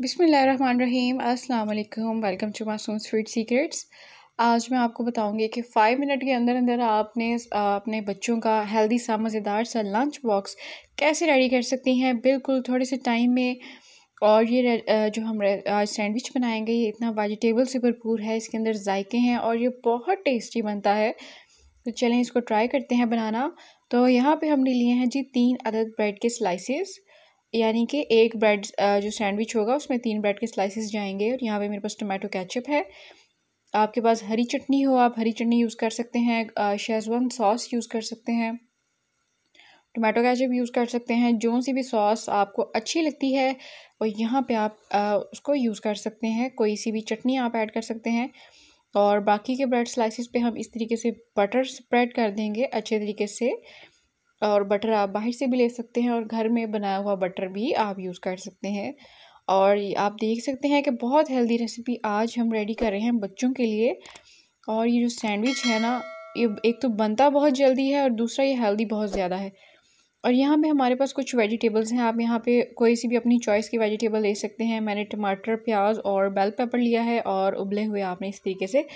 बिसमीम अल्लाम welcome to सोन स्वीट सीक्रेट्स आज मैं आपको बताऊंगी कि फ़ाइव मिनट के अंदर अंदर आपने अपने बच्चों का हेल्दी सा मज़ेदार सा लंच बॉक्स कैसे रेडी कर सकती हैं बिल्कुल थोड़े से टाइम में और ये जो हम आज सैंडविच बनाएंगे ये इतना वेजिटेबल से भरपूर है इसके अंदर जायके हैं और ये बहुत टेस्टी बनता है तो चलें इसको ट्राई करते हैं बनाना तो यहाँ पे हमने लिए हैं जी तीन अदद ब्रेड के स्लाइसेस यानी कि एक ब्रेड जो सैंडविच होगा उसमें तीन ब्रेड के स्लाइसिस जाएंगे और यहाँ पे मेरे पास टोमेटो कैचअप है आपके पास हरी चटनी हो आप हरी चटनी यूज़ कर सकते हैं शेजवान सॉस यूज़ कर सकते हैं टोमेटो कैचअप यूज़ कर सकते हैं जो सी भी सॉस आपको अच्छी लगती है और यहाँ पे आप आ, उसको यूज़ कर सकते हैं कोई सी भी चटनी आप ऐड कर सकते हैं और बाकी के ब्रेड स्लाइसिस पे हम इस तरीके से बटर स्प्रेड कर देंगे अच्छे तरीके से और बटर आप बाहर से भी ले सकते हैं और घर में बनाया हुआ बटर भी आप यूज़ कर सकते हैं और आप देख सकते हैं कि बहुत हेल्दी रेसिपी आज हम रेडी कर रहे हैं बच्चों के लिए और ये जो सैंडविच है ना ये एक तो बनता बहुत जल्दी है और दूसरा ये हेल्दी बहुत ज़्यादा है और यहाँ पे हमारे पास कुछ वेजिटेबल्स हैं आप यहाँ पे कोई सी भी अपनी चॉइस की वेजिटेबल ले सकते हैं मैंने टमाटर प्याज और बेल पेपर लिया है और उबले हुए आपने इस तरीके से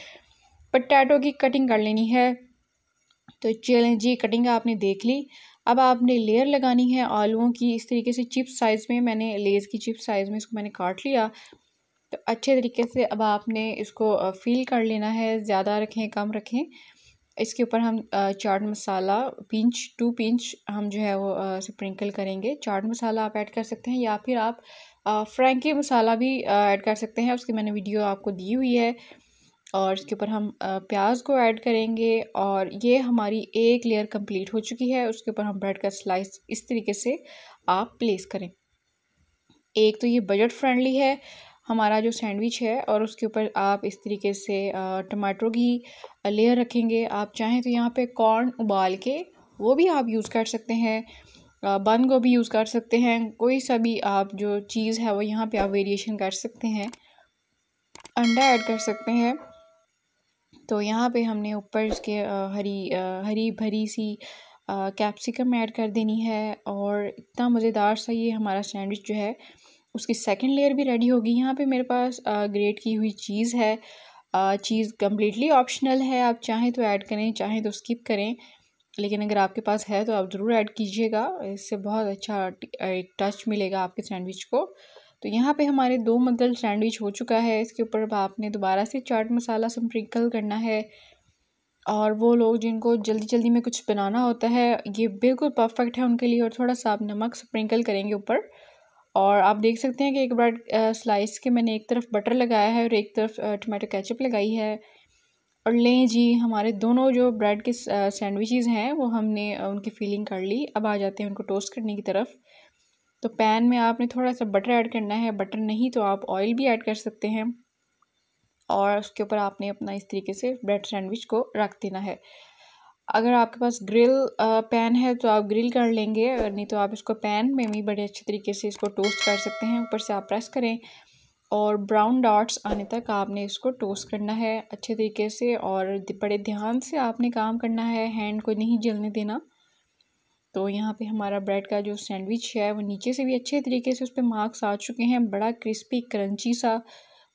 पटैटो की कटिंग कर लेनी है तो चैलेंज जी कटिंग आपने देख ली अब आपने लेयर लगानी है आलूओं की इस तरीके से चिप साइज़ में मैंने लेज़ की चिप साइज़ में इसको मैंने काट लिया तो अच्छे तरीके से अब आपने इसको फील कर लेना है ज़्यादा रखें कम रखें इसके ऊपर हम चाट मसाला पिंच टू पिंच हम जो है वो स्प्रिंकल करेंगे चाट मसाला आप ऐड कर सकते हैं या फिर आप फ्रेंकी मसाला भी ऐड कर सकते हैं उसकी मैंने वीडियो आपको दी हुई है और इसके ऊपर हम प्याज को ऐड करेंगे और ये हमारी एक लेयर कंप्लीट हो चुकी है उसके ऊपर हम ब्रेड का स्लाइस इस तरीके से आप प्लेस करें एक तो ये बजट फ्रेंडली है हमारा जो सैंडविच है और उसके ऊपर आप इस तरीके से टमाटर की लेयर रखेंगे आप चाहें तो यहाँ पे कॉर्न उबाल के वो भी आप यूज़ कर सकते हैं को गोभी यूज़ कर सकते हैं कोई सा भी आप जो चीज़ है वो यहाँ पे आप वेरिएशन कर सकते हैं अंडा ऐड कर सकते हैं तो यहाँ पे हमने ऊपर इसके हरी हरी भरी सी कैप्सिकम ऐड कर देनी है और इतना मज़ेदार सा ये हमारा सैंडविच जो है उसकी सेकंड लेयर भी रेडी होगी यहाँ पे मेरे पास ग्रेट की हुई चीज़ है चीज़ कम्प्लीटली ऑप्शनल है आप चाहें तो ऐड करें चाहें तो स्किप करें लेकिन अगर आपके पास है तो आप ज़रूर ऐड कीजिएगा इससे बहुत अच्छा एक टच मिलेगा आपके सैंडविच को तो यहाँ पे हमारे दो मंजल सैंडविच हो चुका है इसके ऊपर अब आपने दोबारा से चाट मसाला स्प्रिंकल करना है और वो लोग जिनको जल्दी जल्दी में कुछ बनाना होता है ये बिल्कुल परफेक्ट है उनके लिए और थोड़ा सा आप नमक स्प्रिंकल करेंगे ऊपर और आप देख सकते हैं कि एक ब्रेड स्लाइस के मैंने एक तरफ बटर लगाया है और एक तरफ टमाटो कैचअप लगाई है और लें जी हमारे दोनों जो ब्रेड के सैंडविचेस हैं वो हमने उनकी फीलिंग कर ली अब आ जाते हैं उनको टोस्ट करने की तरफ तो पैन में आपने थोड़ा सा बटर ऐड करना है बटर नहीं तो आप ऑयल भी ऐड कर सकते हैं और उसके ऊपर आपने अपना इस तरीके से ब्रेड सैंडविच को रख देना है अगर आपके पास ग्रिल पैन है तो आप ग्रिल कर लेंगे नहीं तो आप इसको पैन में भी बड़े अच्छे तरीके से इसको टोस्ट कर सकते हैं ऊपर से आप प्रेस करें और ब्राउन डॉट्स आने तक आपने इसको टोस्ट करना है अच्छे तरीके से और बड़े ध्यान से आपने काम करना है हैंड को नहीं जलने देना तो यहाँ पे हमारा ब्रेड का जो सैंडविच है वो नीचे से भी अच्छे तरीके से उस पर मार्क्स आ चुके हैं बड़ा क्रिस्पी क्रंची सा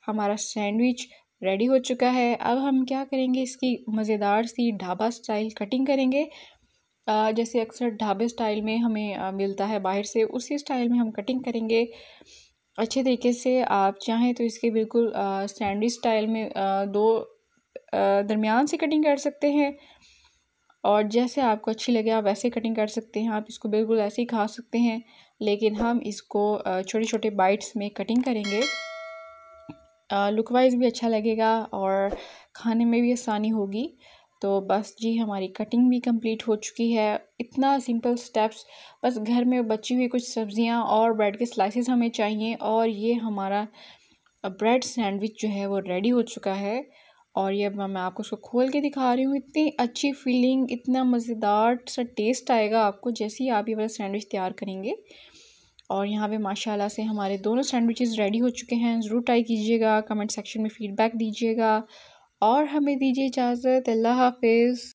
हमारा सैंडविच रेडी हो चुका है अब हम क्या करेंगे इसकी मज़ेदार सी ढाबा स्टाइल कटिंग करेंगे जैसे अक्सर ढाबे स्टाइल में हमें मिलता है बाहर से उसी स्टाइल में हम कटिंग करेंगे अच्छे तरीके से आप चाहें तो इसके बिल्कुल सैंडविच स्टाइल में दो दरमियान से कटिंग कर सकते हैं और जैसे आपको अच्छी लगे आप वैसे कटिंग कर सकते हैं आप इसको बिल्कुल ऐसे ही खा सकते हैं लेकिन हम इसको छोटे छोटे बाइट्स में कटिंग करेंगे लुक वाइज भी अच्छा लगेगा और खाने में भी आसानी होगी तो बस जी हमारी कटिंग भी कंप्लीट हो चुकी है इतना सिंपल स्टेप्स बस घर में बची हुई कुछ सब्जियां और ब्रेड के स्लाइसेस हमें चाहिए और ये हमारा ब्रेड सैंडविच जो है वो रेडी हो चुका है और ये अब मैं आपको उसको खोल के दिखा रही हूँ इतनी अच्छी फीलिंग इतना मज़ेदार सा टेस्ट आएगा आपको जैसे ही आप ये वाला सैंडविच तैयार करेंगे और यहाँ पे माशाल्लाह से हमारे दोनों सैंडविचेस रेडी हो चुके हैं ज़रूर ट्राई कीजिएगा कमेंट सेक्शन में फ़ीडबैक दीजिएगा और हमें दीजिए इजाज़त अल्लाह हाफिज़